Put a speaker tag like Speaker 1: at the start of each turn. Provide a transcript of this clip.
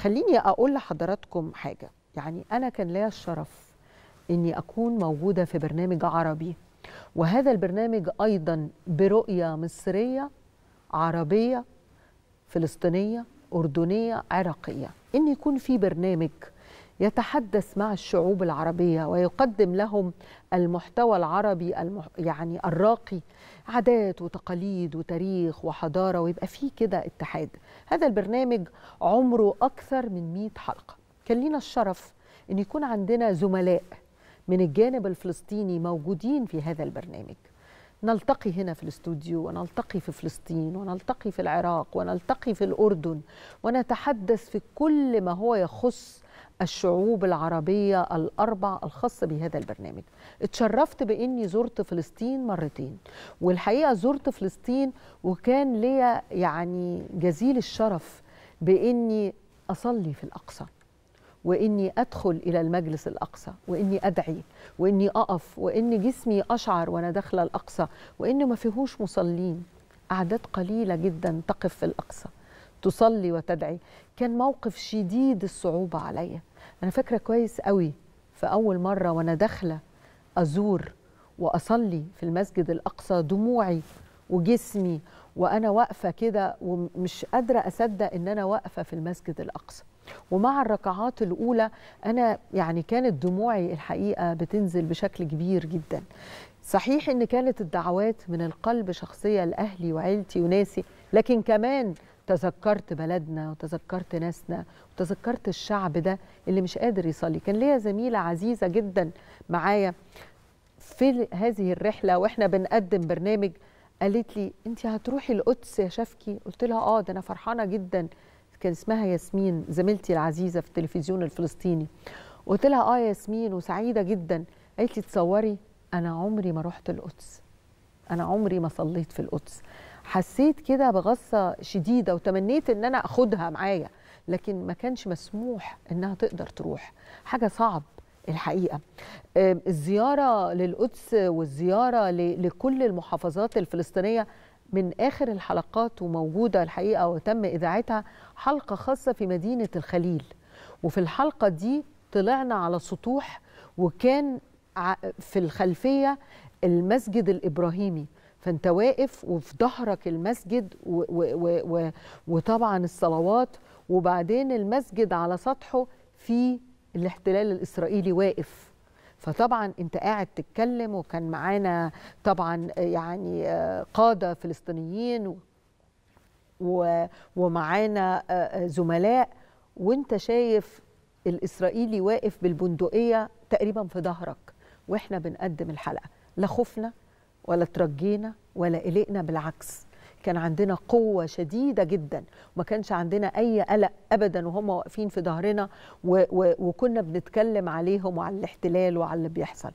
Speaker 1: خليني اقول لحضراتكم حاجه يعني انا كان ليا الشرف اني اكون موجوده في برنامج عربي وهذا البرنامج ايضا برؤيه مصريه عربيه فلسطينيه اردنيه عراقيه ان يكون في برنامج يتحدث مع الشعوب العربية ويقدم لهم المحتوى العربي المح... يعني الراقي عادات وتقاليد وتاريخ وحضارة ويبقى فيه كده اتحاد هذا البرنامج عمره أكثر من 100 حلقة كان لينا الشرف أن يكون عندنا زملاء من الجانب الفلسطيني موجودين في هذا البرنامج نلتقي هنا في الاستوديو ونلتقي في فلسطين ونلتقي في العراق ونلتقي في الأردن ونتحدث في كل ما هو يخص الشعوب العربية الأربع الخاصة بهذا البرنامج اتشرفت بإني زرت فلسطين مرتين والحقيقة زرت فلسطين وكان ليا يعني جزيل الشرف بإني أصلي في الأقصى واني ادخل الى المجلس الاقصى واني ادعي واني اقف وان جسمي اشعر وانا داخله الاقصى وان ما فيهوش مصلين اعداد قليله جدا تقف في الاقصى تصلي وتدعي كان موقف شديد الصعوبه عليّ انا فاكره كويس قوي في اول مره وانا داخله ازور واصلي في المسجد الاقصى دموعي وجسمي وانا واقفه كده ومش قادره اصدق ان انا واقفه في المسجد الاقصى ومع الركعات الاولى انا يعني كانت دموعي الحقيقه بتنزل بشكل كبير جدا صحيح ان كانت الدعوات من القلب شخصيه لاهلي وعيلتي وناسي لكن كمان تذكرت بلدنا وتذكرت ناسنا وتذكرت الشعب ده اللي مش قادر يصلي كان ليا زميلة عزيزة جدا معايا في هذه الرحلة وإحنا بنقدم برنامج قالت لي أنت هتروحي القدس يا شفكي قلت لها آه ده أنا فرحانة جدا كان اسمها ياسمين زميلتي العزيزة في التلفزيون الفلسطيني قلت لها آه ياسمين وسعيدة جدا قالت لي تصوري أنا عمري ما رحت القدس أنا عمري ما صليت في القدس حسيت كده بغصه شديده وتمنيت ان انا اخدها معايا لكن ما كانش مسموح انها تقدر تروح حاجه صعب الحقيقه الزياره للقدس والزياره لكل المحافظات الفلسطينيه من اخر الحلقات وموجوده الحقيقه وتم اذاعتها حلقه خاصه في مدينه الخليل وفي الحلقه دي طلعنا على سطوح وكان في الخلفيه المسجد الابراهيمي فانت واقف وفي ظهرك المسجد و و و وطبعا الصلوات وبعدين المسجد على سطحه في الاحتلال الاسرائيلي واقف فطبعا انت قاعد تتكلم وكان معانا طبعا يعني قاده فلسطينيين ومعانا زملاء وانت شايف الاسرائيلي واقف بالبندقيه تقريبا في ظهرك واحنا بنقدم الحلقه لا خوفنا ولا ترجينا ولا قلقنا بالعكس كان عندنا قوة شديدة جدا وما كانش عندنا أي قلق أبدا وهم واقفين في ظهرنا وكنا بنتكلم عليهم وعلى الاحتلال وعلى اللي بيحصل